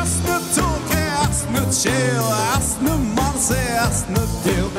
Aslı Tuğke, Aslı Çil, Aslı Manse, Aslı Dil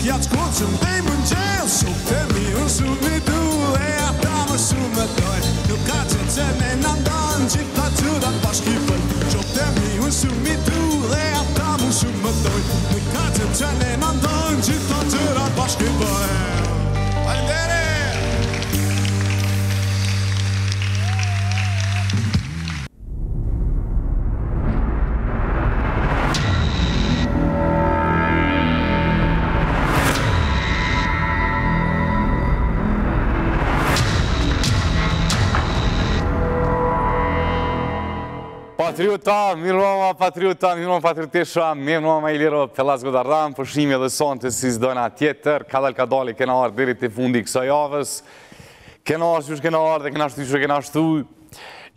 pjatë shkotë që më dhejmë në gjelë Shuk të mi i du e ata më shumë më dojë Nuk ka që të me në ndonë Gjitha të të të të të të të të të të të të të patriotam, mirëmama patriota, mirëmama patriote mama patriotesha, me mirë mama i përshimi dhe sonë të si zdojna tjetër, ka kadali ka dali, kena arë dirit të fundi kësa javës, kena arë që kena arë dhe kena shtu që kena shtu,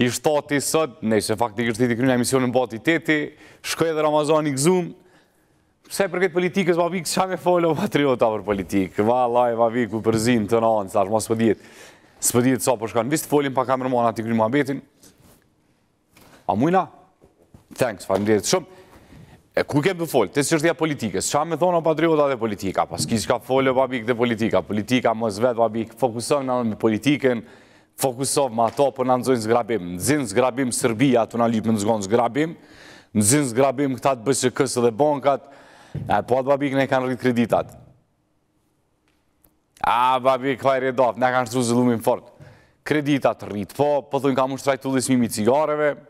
i shtati sët, ne ishe faktik është ti kërinja emisionën i teti, shkoj edhe Ramazan i këzum, pëse për këtë politikës, ma vikë, qa me folo patriota për politikë, va laj, ma vikë, përzin, të nanë, sash, po sa po pa kamermana a mujna, Thanks, dirit shumë. E ku kemë të folë, të sështja politikës, që a me thonë o patriota dhe politika, pas kishë ka folë o babik dhe politika, politika më vetë, babik, fokusohë në me politikën, fokusohë më ato për në nëzojnë zgrabim, nëzinë zgrabim Sërbija, të në lipë në zgrabim, nëzinë zgrabim këta të bëshë kësë dhe bonkat, po atë babik në kanë rritë kreditat. A, babik, hoj redof, në kanë shtru zëllumin fort, kreditat rritë, po, pëthujnë po ka mushtrajtë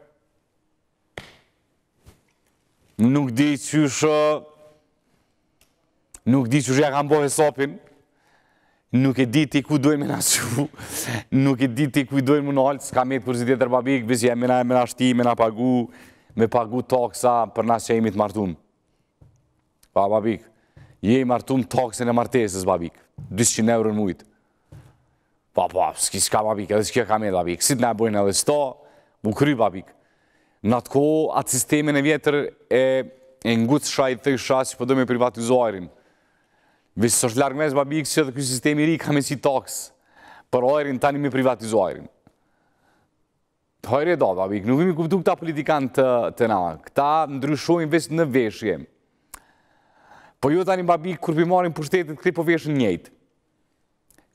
nuk di qyshë, nuk di qyshë ja kam bohe sopin, nuk e di ti ku dojnë me nashu, nuk e di ti ku dojnë më nëllë, s'ka me të kërësit jetër babik, bësi e mena e mena shti, mena pagu, me pagu toksa për nashë që jemi imit martum. Pa, babik, je i martum toksën e martesës, babik, 200 eurën mujtë. Pa, pa, s'ki s'ka babik, edhe s'ki e ka babik, si t'na e bojnë edhe s'to, mu kry, babik, Në atë kohë, atë sistemi në vjetër e ngutë shajtë të isha që përdo po me privatizuarin. Visë është largë mes babikës që dhe kësë sistemi ri ka me si taks për ojrin tani me privatizuarin. Hojrë e do, babikë, nuk vimi kuptu këta politikanë të na. Këta ndryshojnë vesë në veshje. Po ju tani babikë kur për marim për të këtë po veshën njëjtë.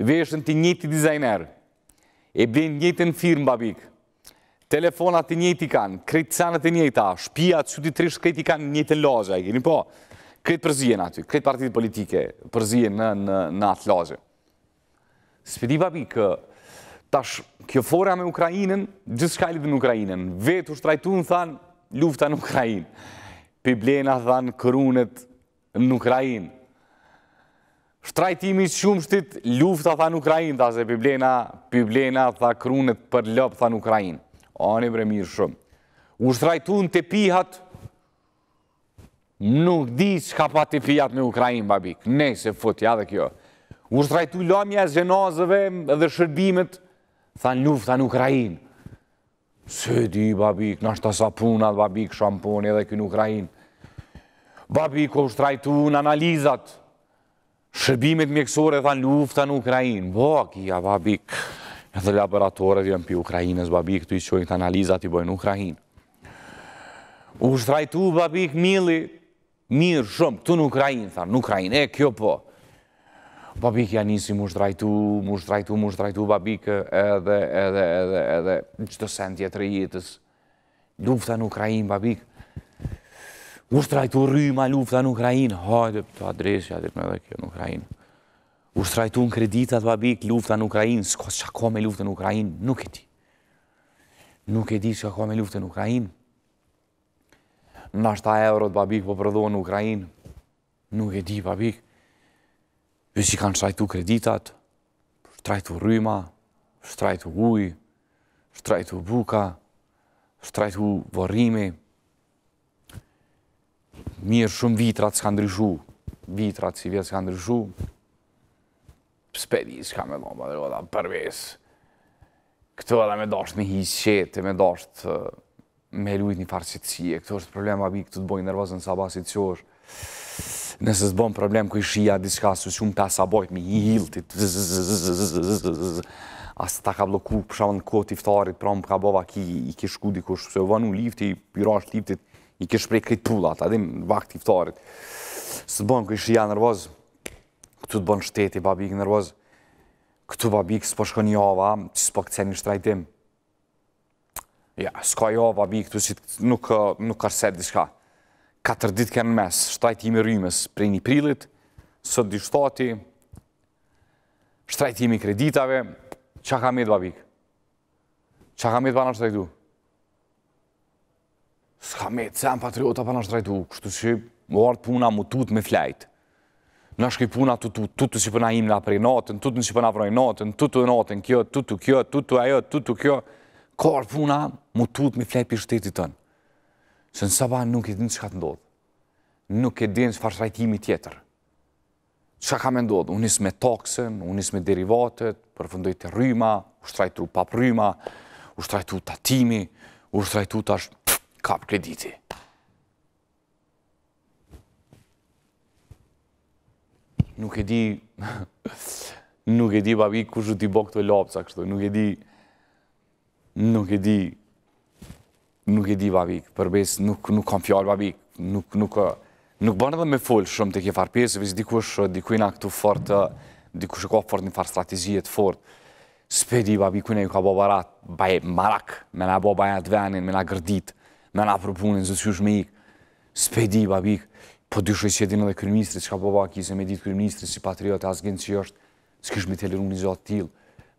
Veshën të njëjtë i dizajnerë. E blenë njëjtë në firmë, babikë telefonat të njëti kanë, kretë canët të njëta, shpijat, të qëtë i kanë njëtë loze, e po, kretë përzijen aty, kretë partitit politike, përzijen në atë loze. Së përdi papi, kë tash kjo fora me Ukrajinën, gjithë shkallit e në Ukrajinën, vetë u shtrajtu në thanë, lufta në Ukrajinë, për blena thanë, kërunet në Ukrajinë. Shtrajtimi shumë shtitë, lufta thanë Ukrajinë, dhe për blena thanë, kërunet për lëpë thanë Ukrajinë ani bre mirë shumë. U shtrajtu në të pihat, nuk di s'ka pa të pihat me Ukrajin, babik. Ne, se fotja dhe kjo. U shtrajtu lomja e zhenazëve dhe shërbimet, than lufta në Ukrajin. Se di, babik, në ta babik, shampon edhe kjo në Ukrajin. Babik, u shtrajtu në analizat, shërbimet mjekësore, than lufta në Ukrajin. Bo, kja, babik edhe laboratorët jënë për Ukrajinës, babik, tu i qojnë të analizat i bojnë Ukrajinë. U shtrajtu, babik, mili, mirë, shumë, tu në Ukrajinë, thamë, në Ukrajinë, e, kjo po. Babik, janë nisi mu shtrajtu, mu shtrajtu, mu shtrajtu, babik, edhe, edhe, edhe, edhe, në qëtë sen tjetër jetës, lufta në Ukrajinë, babik, mu shtrajtu rrima, lufta në Ukrajinë, hajde, të adresja, dhe kjo në Ukrajinë. U shtrajtu në kreditat, babik, lufta në Ukrajin, s'ko që ka me luftë në Ukrajin, nuk e ti. Nuk e ti që ka me luftë në Ukrajin. Në 7 eurot, babik, po përdojnë në Ukrajin. Nuk e ti, babik. Vë që kanë shtrajtu kreditat, shtrajtu rryma, shtrajtu uj, shtrajtu buka, shtrajtu vorrimi. Mirë shumë vitrat s'ka ndryshu, vitrat si vjetë s'ka ndryshu, spedi që ka me bo, më dhe oda përves. Këto edhe me dasht me hisë qete, me dasht me lujt një farqetësie. këto është problem, abi, këtu të bojnë nërvazën sa basit Nëse të bojnë problem, këj shia di shka shumë të asa bojt me hiltit. Asë ta ka bloku përshavën në kohë tiftarit, pra më ka bova ki i ke di kush. Se u vënu lifti, i rash liftit, i kishprej këtë pullat, adim vakt tiftarit. Së të bojnë këj shia nërvazën. Këtu të bënë shteti, babik, nërvoz. Këtu, babik, s'po shko një ova, që s'po këtë cenë një shtrajtim. Ja, s'ko një ova, babik, këtu si nuk kërset një shka. Katër ditë kënë mes, shtrajtimi rymes, prej një prilit, sot dy shtati, shtrajtimi kreditave, që ka me të babik? Që ka me të banë ashtë të këtu? Ska me të sen patriota për shtrajtu, kështu që më ardë puna më tutë me flajtë. Na shkoj puna të tutu, tu si puna po im na prej natën, tutu tu si puna po vroj natën, tutu tu natën, kjo tutu kjo, tutu ajo, tutu kjo. Kor puna, mu tu me flet për shtetit ton. Se në sabah nuk e din çka të ndodh. Nuk e din çfarë trajtimi tjetër. Çka ka me ndodhë? Unis me toksën, unis me derivatet, përfundoi të rryma, u shtrai tru pa rryma, u shtrai tatimi, u shtrai tash kap krediti. nuk e di, nuk e di babi kush u t'i bo këto lopësa kështu, nuk e di, nuk e di, nuk e di babi, përbes nuk, nuk kam fjallë babi, nuk, nuk, nuk bërë edhe me folë shumë të kje farë pjesë, vizë dikush, dikujna këtu fortë, dikush e ka fort një farë strategijet fort. Spedi, babi, kune ju ka bo barat, baje marak, me na bo baje atë venin, me na gërdit, me na përpunin, zësysh me ikë. Spedi, babi, Po dyshoj që edhin edhe kryministri, që ka po baki, se me ditë kryministri si patriote, asgjën që është, s'kish me të liru një zotë tilë.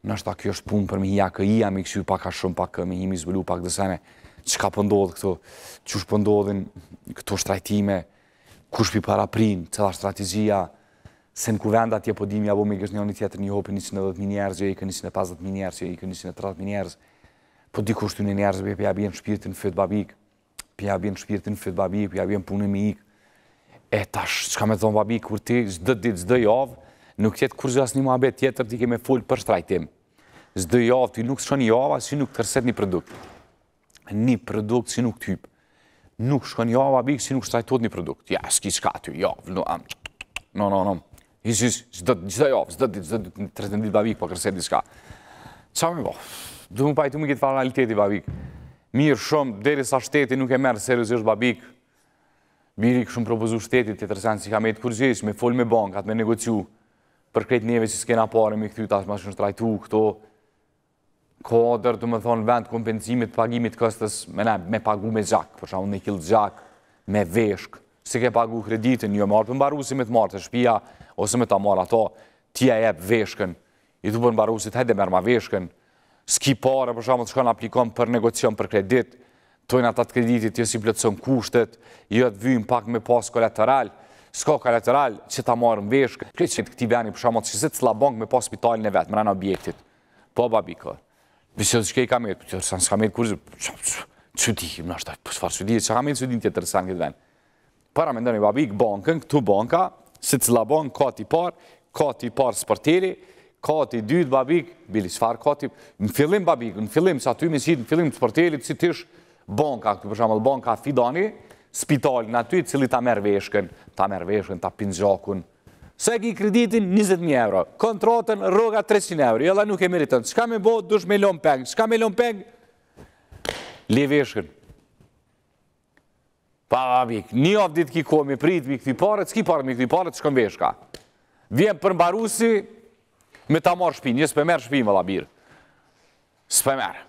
Në është ta kjo është punë për me hija kë hija, me kësiu pak a shumë, pak me himi zbëllu, pak dësene, që ka pëndodhë po këto, po që është pëndodhën këto shtrajtime, kush pi para prinë, cëla strategia, se në kuvenda tje po a bo me gështë një një tjetër një në jo jo po di një babik, babik, e tash, që ka me thonë babi, kur ti zdo dit, zdo javë, nuk tjetë kur zhas një muhabet tjetër ti keme full për shtrajtim. Zdo javë, ti nuk shkon java, si nuk të rset një produkt. Një produkt si nuk typ. Nuk shkon java, babi, si nuk shtrajtot një produkt. Ja, s'ki shka ty, javë, jo, no, no, no, no. I si zdo, javë, zdo dit, zdo dit, në të rset një babi, po kërset një shka. Qa me bo, du më pajtu më këtë falë realiteti, babi. Mirë shumë, deri sa shteti nuk e merë seriosisht babik, Biri këshumë propozu shtetit, të tërsen si ka me të kurgjesh, me fol me bankat, me negociu, për kretë neve që s'kena pare, me këthy tash ma shumë shtrajtu, këto kodër, të më thonë, vend kompensimit, pagimit këstës, me ne, me pagu me gjak, përsa unë në kilë gjak, me veshk, se ke pagu kreditin, një jo, marë për mbaru si me të marë të shpia, ose me të marë ato, ti e për veshkën, i du për mbaru si të hajde merë ma veshkën, s'ki pare, përsa më të shkon aplikon për negocion për kredit, tojnë atat kreditit, jësë i plëtson kushtet, jëtë vyjnë pak me pas kolateral, s'ka kolateral që ta marë në veshkë. Këtë që këti veni për shumë, që se të cla bank me pas spitalin e vetë, më rana objektit. Po, babi, ka. Vështë që ke i kamet, për tërë sanë s'ka me të kurzi, që di, më nështë, për sfarë që di, që ka të që di në tjetër sanë këtë ven. Para me ndërë babi, bankën, këtu banka, se cila bank, ka ti parë, ka ti par sporteri, ka ti dytë babik, bili sfarë ka ti, në fillim babik, në fillim, sa ty me si, në fillim sporteri, si tishë, banka, për shumë, banka Fidani, spital në aty, cili ta veshkën, ta veshkën, ta pinxakun. Se ki kreditin 20.000 euro, kontratën roga 300 euro, jela nuk e meritën, qka me bo, dush me lom peng, qka me lom peng, le veshken. Pa, vik, një avë ki kohë me pritë, vik t'i parët, s'ki parët, parët, veshka. Vjen për mbarusi, me ta marë shpinë, Një për merë shpinë, më labirë. Së merë.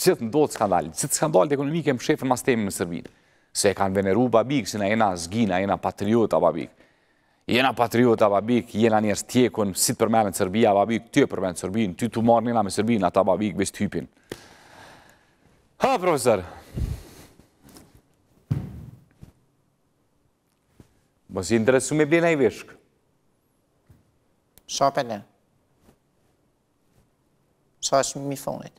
gjithë ndodhë skandalit, gjithë skandalit ekonomike më shefën mas temi në Sërbinë, se kanë veneru babik, si na jena zgina, jena patriota babik, jena patriota babik, jena njerës tjekun, si të përmenë në Sërbija babik, ty e përmenë në Sërbinë, ty të marë njëna me Sërbinë, ata babik, vështë hypin. Ha, profesor! Mos i ndresu me blina i vishkë. Shopene. Shash mi fonit.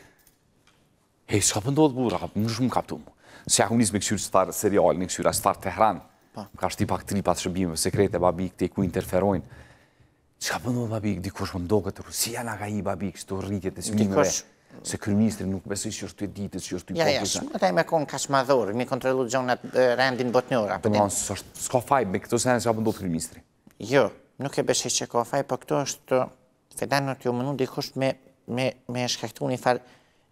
He, s'ka pëndodhë burë, më në shumë kaptu mu. Se ja ku njësë me këshyrë qëtar serial, në këshyrë a qëtar të po. ka shti pak tri pat shëbime, sekrete, babik, të i ku interferojnë. Që ka pëndodhë babik, dikosh më ndokët të rusia nga ka i babik, që të rritjet e sminjëve. Se kërë ministri nuk besu i shërtu e ditës, shërtu i popuza. Ja, ja, shumë të e me konë kashmadhorë, me kontrolu gjonat rendin botnjora. Të manë, s'ka faj, me këto sen e s'ka pëndodhë kërë ministri. Jo, nuk e beshe që ka faj, po këto është, fedanë në t'ju mënu, dikush me shkaktu një farë,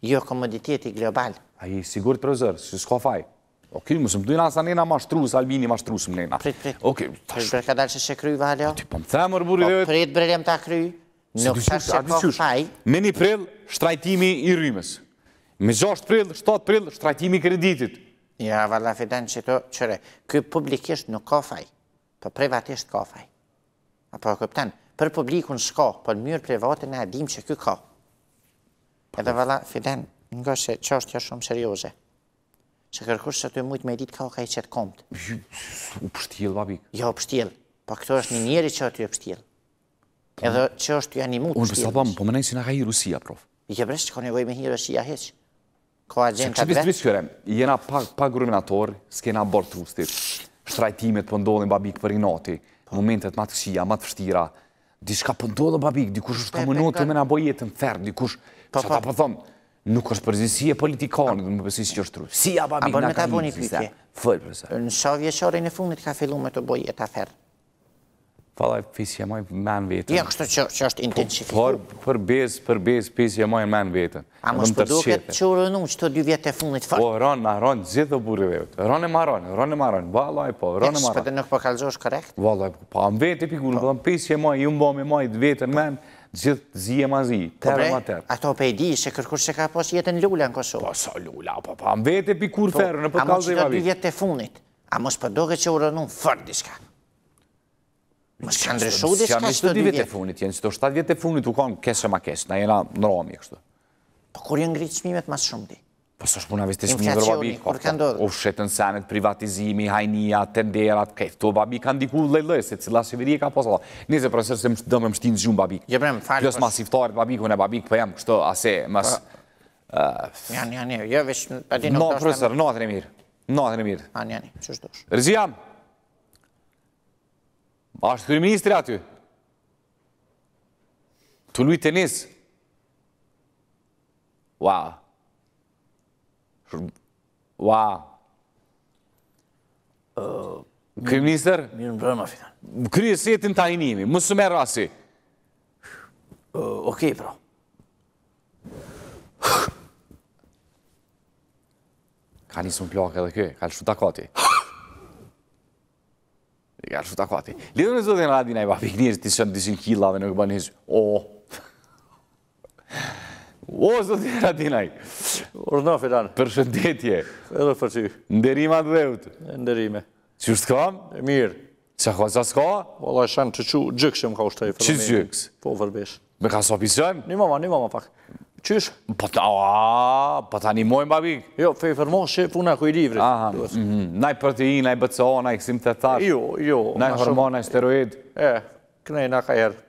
jo komoditeti global. A i sigur të prezër, si s'ko faj? Ok, më së më dujnë asa nena mashtru, së albini mashtru së më nena. Prit, prit. Ok, tash... Prit, bre, ka dalë që shë kryu, valjo? Ti, po më mërë buri po, dhe... Po, prit, bre, lem ta Nuk tash faj. Me një prill, shtrajtimi i rrimës. Me 6 prill, 7 prill, shtrajtimi i kreditit. Ja, valla, fidan që to, qëre, Ky publikisht nuk ka faj, po privatisht ka faj. Apo, këptan, për publikun shko, për mjërë e adim që ky ka. Edhe po vala, fiden, nga se qështja shumë serioze. Se kërkush se të mujtë me ditë ka o ka i qëtë komptë. U pështjil, babik. Jo, pështjil. Pa po këto është një njeri që aty e pështjil. Po. Edhe që është të janë i pështjil. Unë pështjil, babam, po menaj si nga ka i Rusia, prof. I jo, ke brez që ka nevoj me i Rusia heq. Ka agent ka të vetë. Që pështë kjore, jena pa gruminator, s'kena abort rustit. Shtrajtimet për ndodhin, babik, për i noti. Momentet ma të kësia, ma të fështira. Dishka për ndodhin, babik, dikush është ka mënu të me në bojetën ferë, dikush Sa ta po thom, nuk është përgjithësi e politikanit, më përgjithësi si që është truf. Si ababi po, nga ka një një përgjithësi. Fëllë përsa. Në shavje shorin e fundit ka fillu me të boj e të aferë. Falaj, pisja mojë men vetën. Ja, jo, kështë që është po, intensifikur. Për bez, për bez, pisja mojë men vetën. A mështë për po duke të qërë në uqë të dy vjetë e fundit farë? Po, rënë, në rënë, zithë dhe burë dhe vetë. Rënë e marënë, rënë e marënë, valaj, po, rënë e marënë. Ja, kështë për të nuk për kalëzosh korekt? Valaj, po, pa, më vetë e pikur, në pisja mojë, ju mbëm e mojë dhe vetën men, gjithë zi e ma zi, po të bërë ma tërë. Ato pe i di, se kërkur se ka pos jetën Lula në Kosovë. Po, sa Lula, po, po, më vete e pi kur ferë, po, në përkallë dhe i babi. A mos që të jetë të funit, a mos po për doke që u rënun fërë diska. Mos që në rëshu në shka që të dy jetë të funit, jenë që të shtatë të funit, u konë kesë ma kesë, na jena në romi, kështë. Po, kur jenë ngritë qmimet mas shumë di? Po së shpuna vështë të shmijë dhe babi, o shetën senet, privatizimi, hajnia, tenderat, këtë të babi ka ndiku lejlë, se cila shqeveri e ka posa. Nëse profesor se më dëmë më shtinë zhjumë babi. Jebrem, falë. Plës masiftarit babi, kune babi, për po jam kështë ase, mas... Janë, po. janë, jo, jo vështë... No, profesor, no atë në mirë. No atë në mirë. Janë, janë, që është doshë. Rëzijam! A është kërë Wow! Wow. Kërë minister? Mirë më brëma, fina. Kërë e si e të në tajnimi, më së merë rasi. Okej, pra. Ka njësë më plakë edhe këj? ka lëshu të akoti. Ka lëshu të koti? Lidhën e zotin radin e pik njështë, të shënë disin kila dhe në këbën njështë. O, o, zotin radin e papik njështë. Urdhno, Filan. Për shëndetje. Edhe për ty. Nderima të dheut. Nderime. Që është kam? E mirë. Që ka, që s'ka? Valla, shanë që që gjëkës që më ka ushtë të e fërë. Që gjëkës? Po, vërbesh. Me ka sopi sën? Një mama, një mama pak. Qysh? Po ta, aaa, po ta një mojnë babik. Jo, fej fërmo që puna ku i livrit. Aha, mhm. naj protein, naj BCO, naj eksim të tash. Jo, jo. Naj hormon, naj steroid. E, kënej, naka herë.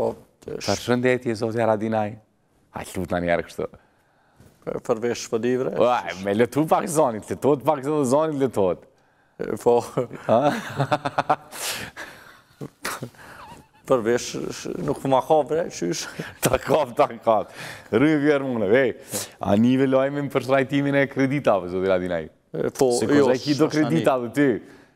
Po, të shë... Për shëndetje, zotë Radinaj, a të lutë në njerë kështë. Përvesh shpëdivre. Me letu pak zonit, letot pak zonit letot. Po... Përvesh nuk përma kapre, qysh? Ta kap, ta kap. Rëjë vjerë mune, vej. A një velojme më përshrajtimin e kreditave, zotë e Radinaj. Po, jo, shë shë shë shë shë shë shë shë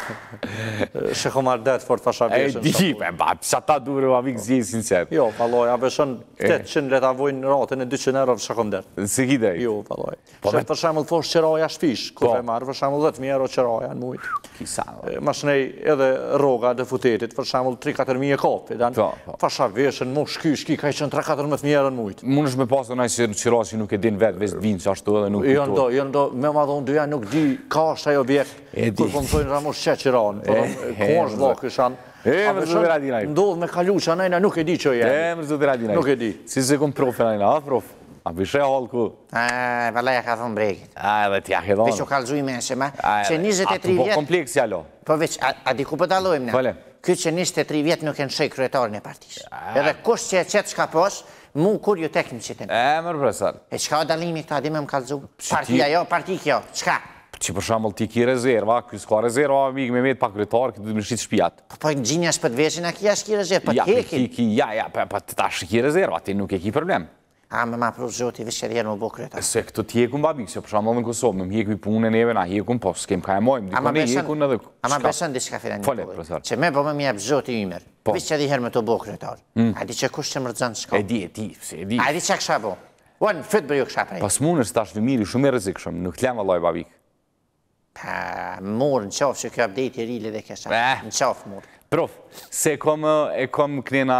Shekho mardet, fort fa shabjeshen. E, di, e, ba, që jo, ta duro, a vikë zjejë Jo, paloj, a veshën 800 leta vojnë ratën e 200 euro, shekho jo, po, po. mardet. Në se gjithë Jo, paloj. Shekho për shemëll, thosh qëroja shfish, ku të e për shemëll 10.000 euro qëraja në mujtë. Kisa, o. Ma shnej edhe roga dhe futetit, për shemëll 3-4.000 e kopi, dan, po, fasha vjeshen, shky, shky, ka i qënë 3-14.000 euro në mujtë. Mu nëshme pasë në ajë që nuk e din ashtu edhe nuk Jo, ndo, jo, ndo, dyja nuk di, ajo kur qëran, kërën shlo këshan. E, më zëtë dhe radinaj. Më dohë me kalu që anajna nuk e di që jemi. E, më zëtë dhe Nuk e di. Si se këmë profë anajna, a profë? A bëshe halë ku? A, vëllaj e ka thonë bregit. A, dhe tja ke donë. Vëshu kalë zhujme e shema. A, dhe tja ke A, të bëhë po, kompleksi alo. Po veç, a di ku pëtë po alojmë në? Vële. Ky që njështë vjetë nuk e në shëjë kryetarën e partishë. Edhe kush që e qëtë shka poshë, mu kur ju teknë qëtë në. E, mërë presarë. E, qëka o dalimi këta, di me më kalë zhujme? Partia jo, partik jo, qëka? që për shambull ti ki rezerva, ky s'ka rezerva, mi me me të pak rritarë, këtë më shqit shpijat. Po po në gjinja shpët veshin, a ki ashtë ki rezerva, pa po, të Ja, ja, pa, pa të ashtë ki rezerva, ti nuk e ki problem. A me ma pru ti vishërjerë më bukë Se këtë ti hekun babi, se për shambull në Kosovë, me më hekvi punë e neve, na hekun, po s'kem ka e mojmë, dikone me hekun edhe... A ma besën di shka që me po me mjep zhjo me të bukë rritarë. Mm. A di që kushtë që më rëzën shko? E di, e di, A di Pas shumë e rëzikë shumë, nuk të lemë alloj babikë. Murë në qafë që kjo update i rile dhe kësha. Eh. Në qafë murë. Prof, se e kom knena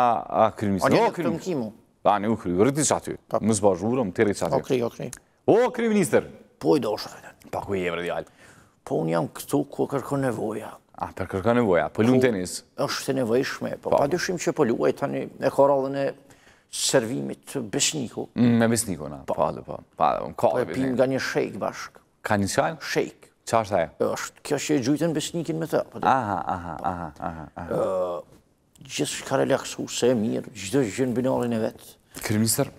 krymisë. Ani nuk të më kimu. Ani u kry, rëti që aty. Po. Më zbash urëm, të rëti që aty. O kri, o kry. O kry, Po i do Pa ku e vërë djallë. Po unë jam këtu ku kërko nevoja. A, për kërko nevoja, për po lunë tenis. është të nevojshme, po pa dyshim që po luaj tani e korallën e servimit të besniku. Mm, me besniku, na, po. pa dhe, pa dhe, pa dhe, pa dhe, pa dhe, Shake Qa është ajo? është kjo që e gjujten besnikin me po të. Aha, aha, aha, aha. Gjithë shka relaxu, se e mirë, gjithë është në binarin e vetë. Kërmisër,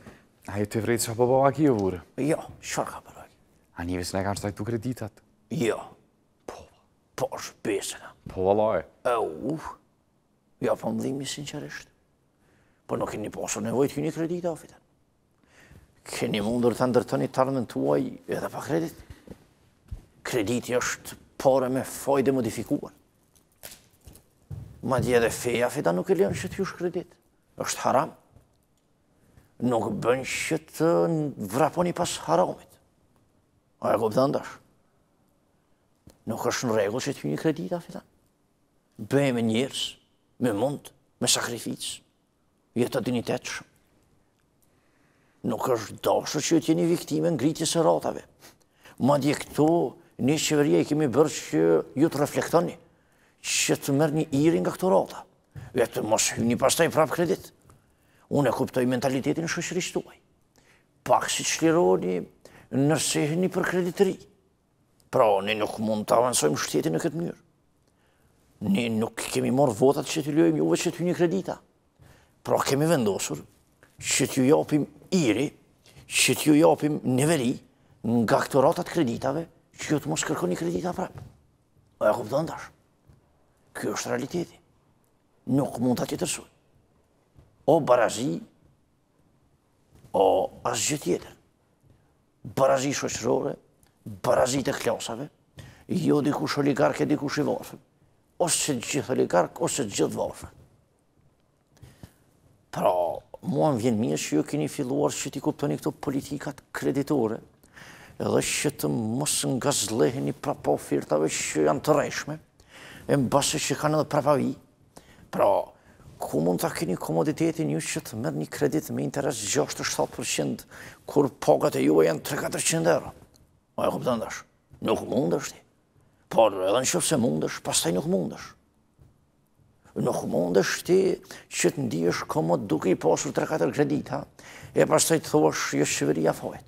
a e të vrejtë që pa bëva ki jo vure? Jo, shka ka bëva ki. A njëve së ne kanë shtajtu kreditat? Jo. Po, po është besëna. Po, valaj. E, Ja, jo, po më dhimi sinqeresht. Po nuk keni posë nevojt kjo një kredita, Keni mundur të ndërtoni talën të uaj edhe pa kredit? krediti është pore me foj dhe modifikuar. Ma dje dhe feja feta nuk e lënë që t'jush kredit. është haram. Nuk bënë që të vraponi pas haramit. Aja këpë pëtë ndash. Nuk është në regull që t'ju një kredit, a feta. me njërës, me mund, me sakrificës, jetë të dinitetë shumë. Nuk është doshë që t'jeni viktime në gritjes e ratave. Ma dje këto, nuk është një qeveria i kemi bërë që ju të reflektoni, që të mërë një iri nga këto rata, e të mos hy një pastaj prap kredit. Unë e kuptoj mentalitetin e shushri pak si që shlironi nërse një për krediteri. pra ne nuk mund të avansojmë shtetin në këtë mënyrë. Ne nuk kemi morë votat që të ljojmë juve që të hy një kredita, pra kemi vendosur që të ju japim iri, që të ju japim në veri nga këto ratat kreditave, që jo të mos kërkoni kredita prap. Po A e këpëtë tash. Kjo është realiteti. Nuk mund të tjetërsu. O barazi, o asë gjë tjetër. Barazi shoqërore, barazi të klasave, jo dikush oligarke, dikush i varfën. Ose gjithë oligark, ose gjithë varfën. Pra, mua më vjen mirë që ju keni filluar që ti kuptoni këto politikat kreditore, edhe që të mos nga zleheni prapo firtave që janë të reshme, e në base që kanë edhe prapa vi, pra, ku mund të keni komoditetin ju që të mërë një kredit me interes 6-7% kur pogat e ju e janë 3-400 euro. Ma e këmë ndash, nuk mund është ti, por edhe në që se mund është, pas taj nuk mund është. Nuk mund është ti që të ndi komod duke i posur 3-4 kredita, e pas taj të thua jështë jo, qëveri jafojt.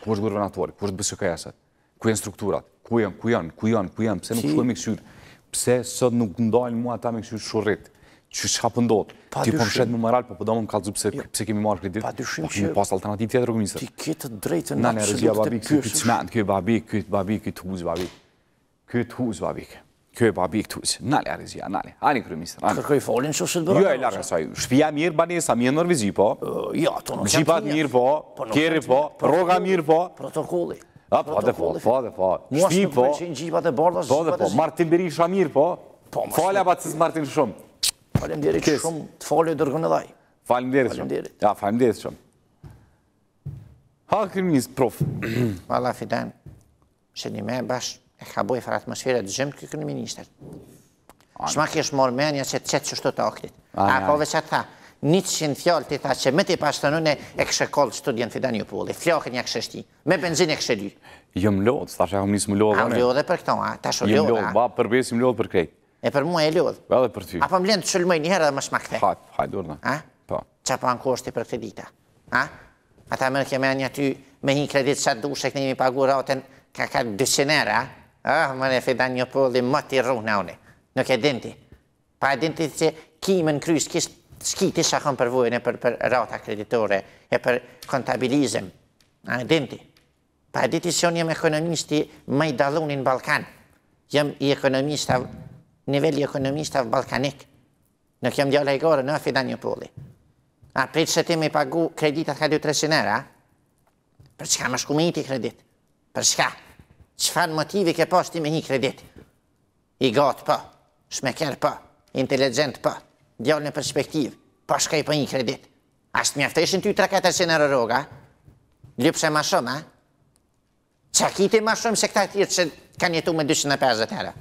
Ku është gubernatori? Ku është BSKS-a? Ku janë strukturat? Ku janë? Ku janë? Ku janë? Ku janë? Pse nuk shkojmë këtu? Pse sot nuk ndalin mua ata me këtu shurrit? Çu çka po ndot? Ti po mshet më moral, po po domun kallzu pse jo, pse kemi marr kredit? Padyshim po që pas alternativë tjetër komisë. Ti ke të drejtën në Na ne babi, ky çmant, babi, ky babi, ky babi. Ky tuz babi. Ky tuz babi kjo e babi e këtu që, nale, are zhja, nale, ani kërë misë, ani. Kërkoj folin që shëtë jo, bërë? Jo, e larë shpia mirë bani e sa mjenë nërë vizi, po. Jo, të nuk jam të mirë. Gjipat mirë, po, po, po. roga mirë, po. Protokolli. A, po, dhe po, po, dhe po. shpi, po. Gjipat e bordas, po, gjipat po. e zhja. Martin Beri isha mirë, po. Po, shpi. Martin shumë. Falem diri që shumë të folje dërgën e daj. Ja, shumë. Ha, prof. fidan, e ka bojë fër atmosfera të gjëmë këtë në minister. Shma kësh morë menja që të qëtë qështu të oktit. Apove që tha, një qënë fjallë të tha që me të pashtënune e kështë kollë studijën fidan një pulli, flokën një me benzin e kështë dyrë. Jëmë jo, lodhë, stashe hëmë njësë më lodhë. A më lodhë jo, për këto, a? Jëmë lodhë, ba, përbesim lodhë për krejtë. E për mua e lodhë. Ba dhe për ty. Apo më lëndë të shulmoj njëherë dhe më shmakte. A? Pa. Po. Qa po për A? Ata mërë me një pagu ka ka a? Ah, më në fe një polli më të rruhë në une. Nuk e dinti. Pa e dinti që kime në krysë, kështë shkiti shakon për vojnë e për rata kreditore, e për kontabilizem. A e dinti. Pa e dinti që unë ekonomisti më i dalunin në Balkan. Jëmë i ekonomista, nivelli ekonomista vë Balkanik. Nuk jëmë djallë e gore, në fe një A pritë që ti me pagu kreditat ka 2-300 nëra, për qëka më shku me i ti kredit? Për qëka? Për qëfar motivi ke pashti me një kredit? I gatë pa, shmeker pa, inteligent pa, djallë në perspektivë, pashka i pa një kredit. Ashtë mjaftëshin ty 3-4 qenë në rroga, ljupëshe ma shumë, a? Qa kiti ma shumë se këta tjirë që kanë jetu me 250 euro?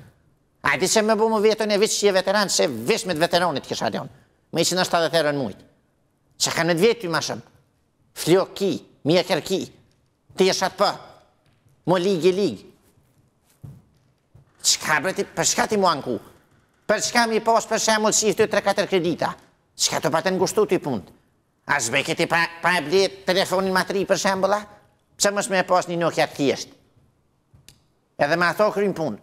A di që me bu më vjetën e vishë që je veteran, që vishë me të veteranit kësha dion, me i që në euro në mujtë. Qa kanë të vjetë ty ma shumë? Flio ki, mi e ki, ti e shatë për, Më ligë i ligë. Qka bërëti, për shka ti mu ku? Për shka mi pos për shemull si 2-3-4 kredita? Qka të patë të ngushtu të i punë? A zbeke këti pa e bli telefonin ma tri për shembola? Pse mës me pas një nukja të kjesht? Edhe ma thokë rrinë punë.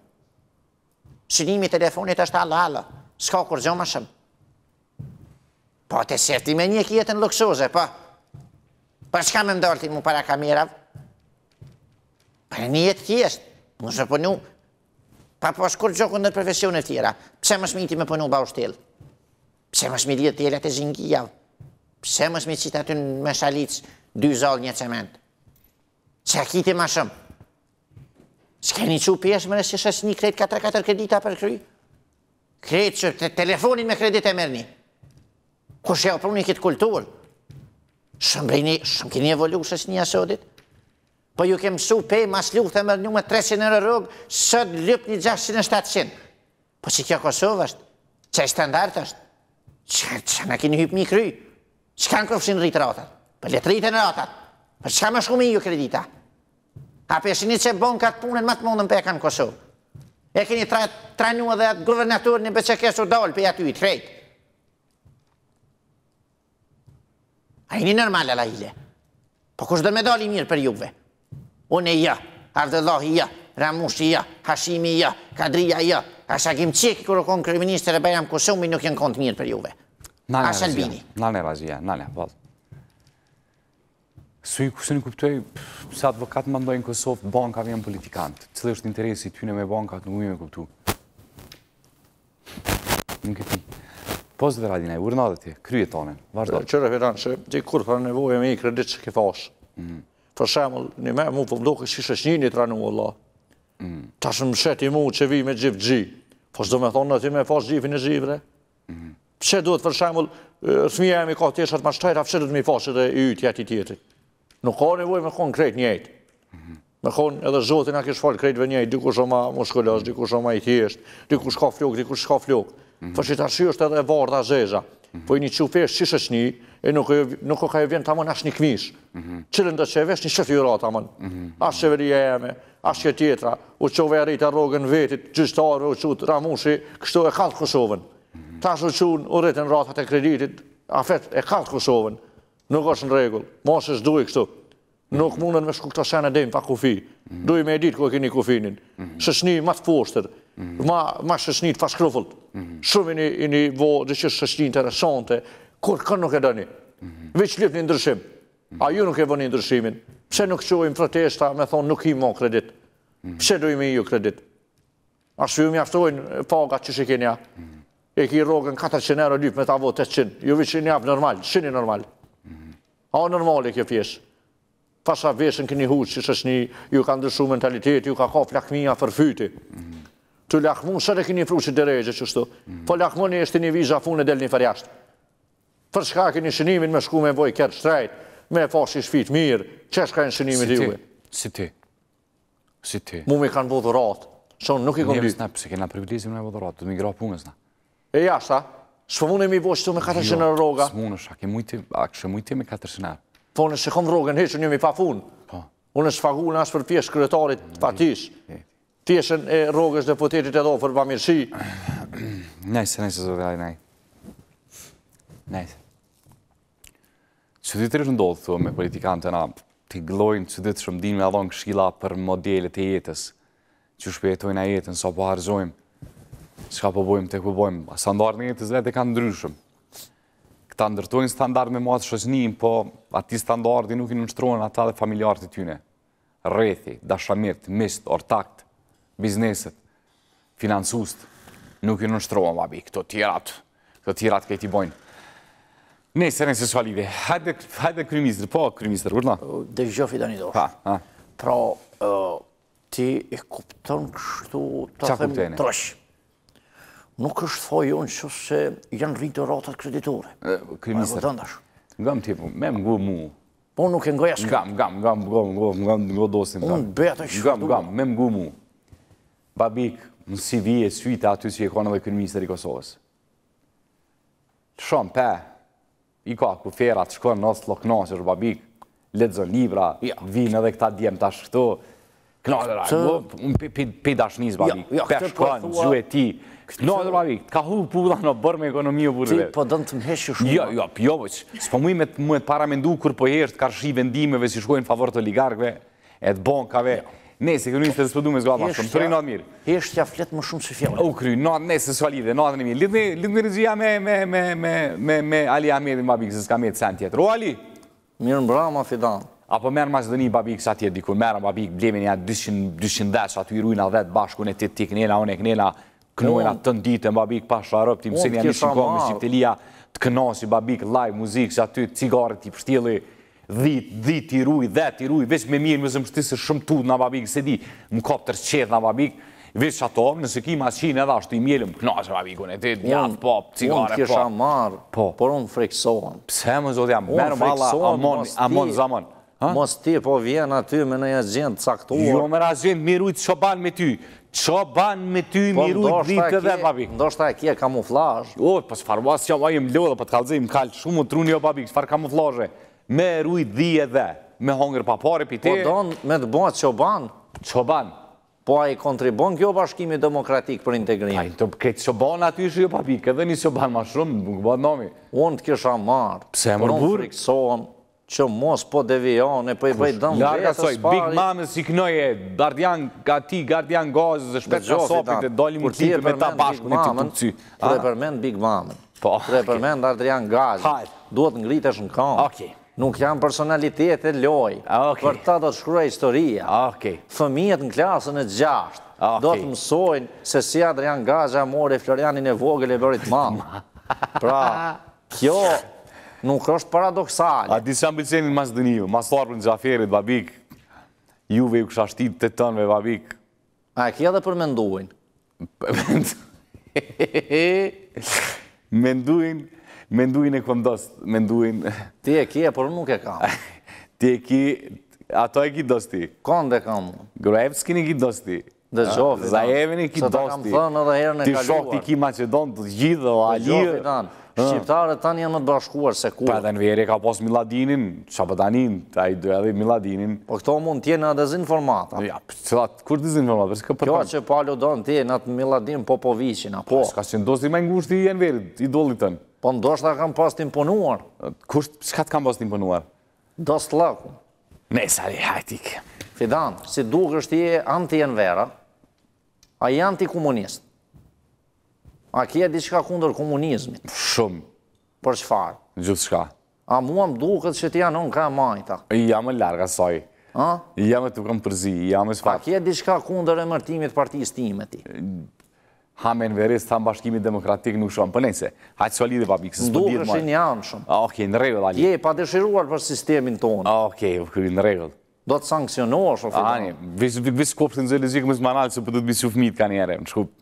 Shënimi telefonit është alë, alë. Ska kur zhoma shëmë. Po, të sefti me një kjetën lëksoze, po. Për shka me mdolti mu para kameravë? Për një jetë tjeshtë, më shë përnu, pa po shkur gjokën dhe të profesionet tjera, pëse më shmiti me përnu ba u shtelë? Pëse më shmiti të tjera të zingijavë? Pëse më shmiti qita të në më shalicë, dy zolë një cement? Që a kiti ma shumë? Së keni që pjeshtë mërës që shësë një kretë 4 katër kredita për kry? Kretë që të telefonin me kredit e mërni. Kushe o prunin këtë kulturë? Shumë keni evolu shësë një asodit? Po ju kemë su pej, mas luftë e më një me 300 euro rrugë, sëtë ljup një 600-700. Po që kjo Kosovë është, që e standart është, që në kini hypë një kry, që kanë kërëfshin rritë ratat, për po letritën ratat, për po që ka më shumë i ju kredita. A përshini që bonë ka të punën, më të mundën për e kanë Kosovë. E kini tra një dhe atë guvernaturë një për që kësë dollë për aty i trejtë. A i një normal la hile. Po kush do me dolli mirë për juve? Unë e ja, Ardëllahi ja, Ramushi ja, Hashimi ja, Kadrija ja, a kim qekë kërë konë kërëministër e bajram kësumë, nuk janë kontë mirë për juve. Asha shënë bini. Nalë razia, nalë valë. Së i kusë një se advokat më ndojnë Kosovë, banka vjenë politikantë. Cëllë është interesi të një me banka, të në ujë me kuptu. Në këti. Posë dhe radinaj, urnatë të tje, kryetonen, vazhdo. Qërë e veranë, që gjithë kur të nevojë me i kredit që ke fashë. Mm. Për shemë, një me mu përmdo kështë kështë një një të në më Allah. Ta i mu që vi me gjithë gjithë. Po do me thonë në ti me fasë gjithë në gjithë. Mm. Pse duhet për shemë, rëfmija e mi ka të eshat ma shtajta, pëse duhet me fasë dhe i ytë jeti tjetë. Nuk ka nevoj me konë kretë njëjtë. Mhm. Me konë edhe zhotin a kështë falë kretëve njëjtë, dikush o ma muskullash, dikush o ma i thjesht, dikush ka flokë, dikush ka flokë. Po shi është edhe vardha zezha, Mhm. po i një që fesh që një, e nuk o ka e vjen të amon ashtë një këmish, që mhm. rëndë që e vesh një shëfi të amon, mhm. ashtë qeveri e eme, ashtë që tjetra, u qove e rritë e rogën vetit, gjyshtarve u qutë Ramushi, kështu e kalë Kosovën, ta u qunë u rritë në ratat e kreditit, a e kalë Kosovën, nuk është në regullë, mos është dujë kështu, nuk mundën me shku këta shenë pa kufi, dujë me e ditë ku e kini kufinin, shë shni matë poshtër, ma shë të Shumë i një vo, dhe që një interesante, kur kërë nuk e dëni? Veç lëpë një ndryshim. A ju nuk e vë një ndryshimin? Pse nuk qojmë protesta me thonë nuk i mon kredit? Pse dojmë i ju kredit? A ju mjaftojnë paga që shë kënja? E ki rogën 400 euro lëpë me ta vo 800. Ju veç i një apë normal, që një normal? A normal e kjo pjesë? Fasha veshën këni huqë që shështë një ju ka ndryshu mentalitet, ju ka ka flakmija fërfyti të lakmonë, shërë e kini fru që dërejë që qështu, mhm. po lakmun e është një vizha funë e del një farjashtë. Për shka kini shënimin me shku me voj kërë shtrejt, me fash i shfit mirë, që shka në shënimin juve? Si ti, si ti. Mu mi kanë vodhurat, shonë nuk i kom dy. Pse kena privilizim në vodhurat, të mi gra punës në. E jashta, shpo mune mi voj qëtu me 400 jo, roga. Jo, s'munë është, a kështë mujti me Po në një mi po. Unë është fagu në për fjeshtë kërëtarit mm, fatishë tjeshen e rogës dhe putetit edhe ofër pa mirëshi. Nëjse, nëjse, zërë dhe nëjë. Nëjse. Qëditër është ndodhë, thua, me politikanë të nëmë, të glojnë qëditë shëmdin me adhonë këshkila për modelet e jetës, që shpjetojnë a jetën, sa po harëzojmë, shka po bojmë, të këpëbojmë, po a standartën e jetës dhe dhe kanë ndryshëm. Këta ndërtojnë standart me matë shëzninë, po ati standartë i nuk i nënështronë ata dhe familjartë të tyne. Rethi, dashamirt, mist, ortakt, bizneset, finansust, nuk i nështrova më këto tjerat, këto tjerat këtë i bojnë. Ne, rënë se shualive, hajde kërimistër, po kërimistër, urna? Dhe gjofi da një dorë. Pa, ha. Pra, ti e kuptën kështu, të them, trash. Nuk është thojë unë se janë rritë ratat kreditore. Kërimistër, pra, ngam tipu, me më guë mu. Po, nuk e ngoj asë. Ngam, ngam, ngam, nga, ngam, ngam, nga, ngam, ngam, ngam, nga, ngam, babik në CV e suite aty që i konë dhe kënë minister i Kosovës. Shumë, pe, i ka ku fera, të shkonë nësë të lokno, që është babik, ledzën libra, vinë edhe këta djemë të shkëtu, knodëra, më pida shniz, babik, pe po shkonë, e ti, knodër, babik, të ka hu puda në bërë me ekonomi e burëve. Ti, po dënë të mheshë shumë. Jo, jo, jo, po që, s'po mui me të paramendu kur po jeshtë, ka shri vendimeve si shkojnë favor të oligarkve, e të bankave, Nesi, nuk njështë të spëdu me zgoat ma shumë, përri nëtë mirë. Ishtë ja fletë më shumë se fjellë. U kry, nëtë nesë, së falide, nëtë në mirë. Lidhë në rizia me me Ali Ahmedin, babi kësës, s'ka me të sen tjetër. O, Ali? Mirë mbra, ma fidan. Apo merë ma zdoni, babi kësë atjetë, dikur merë, babi kësë, blemeni a 200 dhe, që aty rujna dhe po. të bashku, po, në të t'i të të të të të të të të të babik, të të të të të të të dhit, dhit, i ruj, dhet, i ruj, veç me mirë me zëmështi se shumë tu në babik, se di, më kap të rëqet në babik, veç që ato, nëse ki ma qinë edhe ashtu i mjelë, më këna babikun e të djath, po, cigare, po. Unë të marë, por unë freksohën. Pse më zotë jam, merë mala, amon, amon, zamon. Mos ti, po vjen aty me në jazë gjendë caktuar. Jo, me razë gjendë, miru të që me ty. Që banë me ty, miru i dhikë të dhe, babi. Ndo shta e kje kamuflash. O, pas farbas që ma jem lodhë, pa të kalëzim, kalë shumë, truni jo, babi, që farë kamuflash me rujt dhije dhe, me hongër papare për ti. Po donë me të bëha qoban? Qoban. Po a i kontribon kjo bashkimi demokratik për integrim? të këtë qoban aty ishë jo papi, këtë dhe një qoban ma shumë, më këtë bëhat nomi. Unë të kësha marë. Pse më rëbur? që mos po devijane, po i bëjt dëmë e të spari. Big mamë si kënoje, gardian gati, gardian gazës e shpetë ka e dolim u me ta bashkën i të e përmend Big mamë, po, kërë përmend duhet ngritesh në kamë. Okej. Nuk janë personalitet e loj, për ta do të shkrua historia. Fëmijet në klasën e gjasht, do të mësojnë se si Adrian Gaja mori Florianin e vogële e bërit mamë. Pra, kjo nuk është paradoxal. A ti që ambicenin mas dënijë, mas farë për në gjaferit, babik, juve ju kësha shtit të tënve, babik. A, kja dhe përmenduin. Përmenduin. Menduin. Menduin e këmdos, menduin... Ti e kje, por nuk e kam. Ti e kje, ato e kje dosti. Kënd e kam. Grajevski në kje dosti. Dhe qofi, da. Zajeveni kje dosti. Sa të kam thënë edhe herën e kaluar. Ti shok ti kje Macedon të gjithë dhe alijë. Dhe qofi tanë. Shqiptarët tanë janë në të bashkuar se kur. Pa edhe në verje ka posë Miladinin, Shabatanin, po ta i dhe edhe Miladinin. Po këto mund tjene edhe zinformata. Ja, cëllat, kur të zinformata? Kjo që palo donë tjene atë Miladin Popovicin, apo? Po, s'ka që ndosti me ngushti i enverit, i dollitën. Po ndoshta kam pas të imponuar. Kusht, shka të kam pas të imponuar? Dos laku. Ne, sari, hajtik. Fidan, si duke është i anti-envera, a i anti-komunist. A kje di shka kunder komunizmit? Shumë. Për shfar? Gjithë shka. A mua më duke të që t'ja nën ka majta. I jam e larga saj. I jam e të kam përzi. I jam e shfar. A kje di shka kunder e mërtimit time ti? Hamen Veres, tham bashkimit demokratik nuk po shumë pëlejnë se. Hajtë ah, së lidi, papi, kësë së përdi dhe më... Ndurë është një anë shumë. A, okej, në regull, Ali. Je, pa të për sistemin tonë. A, ah, okej, në regull. Do të sankcionohë, shumë fërë. A, një, visë kopë të nëzële më zë se përdu po të bisë u fëmitë ka njëre, në shumë.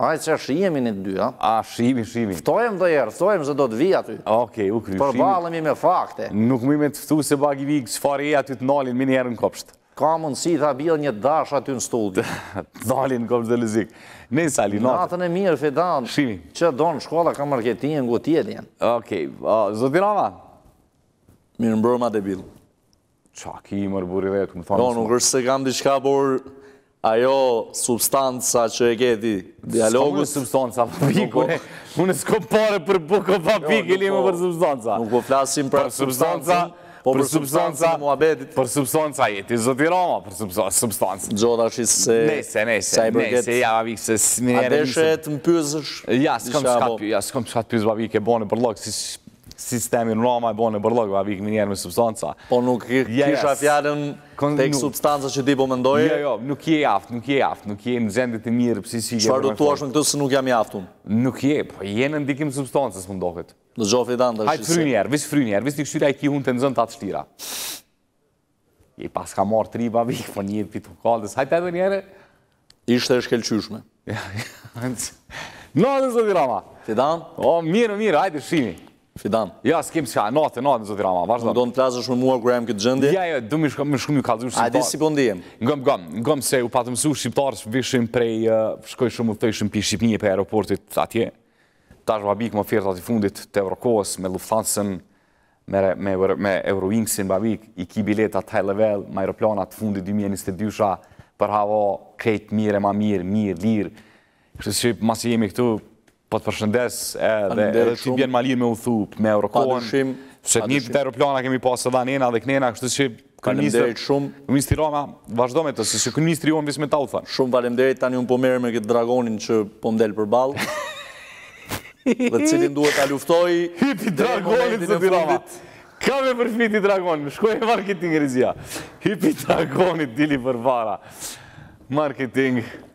A, e që shimi në të dy, a? A, shimi, shimi. Ftojmë dhe jërë, ftojmë zë do të vijë aty. Ok, u kryu shimi. Përbalëm me fakte. Nuk mi me të ftu se bagi vijë, që fari e aty të nalin, minë jërë në kopshtë. Ka mundësi të abil një dash aty në studi. Dalin në komës dhe lëzik. në sali, natën. Natën e mirë, Fedan. Shimi. Që donë shkolla ka marketin e ngotjetin. Okej. Zotin Ava. Mirë më bërëma debil. Qa ki i mërë buri dhe, të thonë. Do, nuk është se kam di shka borë ajo substanca që e keti dialogus. Ska substanca, papiku. Po po- Unë s'ko pare për buko, papiku, i për substanca. Nuk po flasim për Për substanca. Po për substanca e muabetit. Për substanca jeti, zoti Roma, për substanca. Gjoda është se... Nese, nese, nese, ja, babi, se... A deshe e të pyzësh? Ja, s'kam s'ka pyzë, ja, s'kam s'ka pyzë, babi, ke bone për lëkë, si sistemi në Roma e bone për lëkë, babi, ke minjerë me substanca. Po nuk kisha fjarën tek substanca që ti po mendoje? Jo, jo, nuk je aftë, nuk je aftë, nuk je në gjendit e mirë, pësi si... Qfar do të tuash se nuk jam i Nuk je, po jenë në ndikim substancës, më Në gjofi da ndërshqyse. Hajtë fry njerë, visë fry njerë, visë të këshyra i ki hunë të nëzën të atë shtira. I pas ka marë tri babik, po një pitu kaldës, hajtë edhe njerë. Ishte e shkelqyshme. Natë në zëti rama. Fidan? O, mirë, mirë, hajtë shimi. Fidan? Ja, s'kim s'ka, natë, natë në zëti rama, vazhdo. Do në të lasësh me mua, kërëm këtë gjëndi? Ja, ja, du më shkëm ju kalëzim shqiptarë. A, di si po ndihem? Ngëm, gëm, ngëm se u patë mësu shqiptarës vishim prej, eh, shkoj shumë të të Shqipni për aeroportit atje tash babik më fjertat i fundit të Eurokos, me Lufthansën, me, me, me Eurowingsin babik, i ki bileta të high level, me aeroplanat fundit 2022-sha, për havo krejt mire, ma mirë, mirë, lirë. Kështë që masë jemi këtu, po të përshëndes, dhe që bjenë ma lirë me u thupë, me Eurokon, që të një të aeroplana kemi pasë edhe nena dhe knena, kështë që Faleminderit shumë. Roma, vazhdo me të, se që kënë ministri juon vismet au thënë. Shumë faleminderit, tani unë po merë me këtë dragonin që po ndelë për balë. Dhe cilin duhet a luftoj Hiti dragonit së dilama Ka me përfiti dragonit Shkoj e marketing rizia Hiti dragonit dili për vara Marketing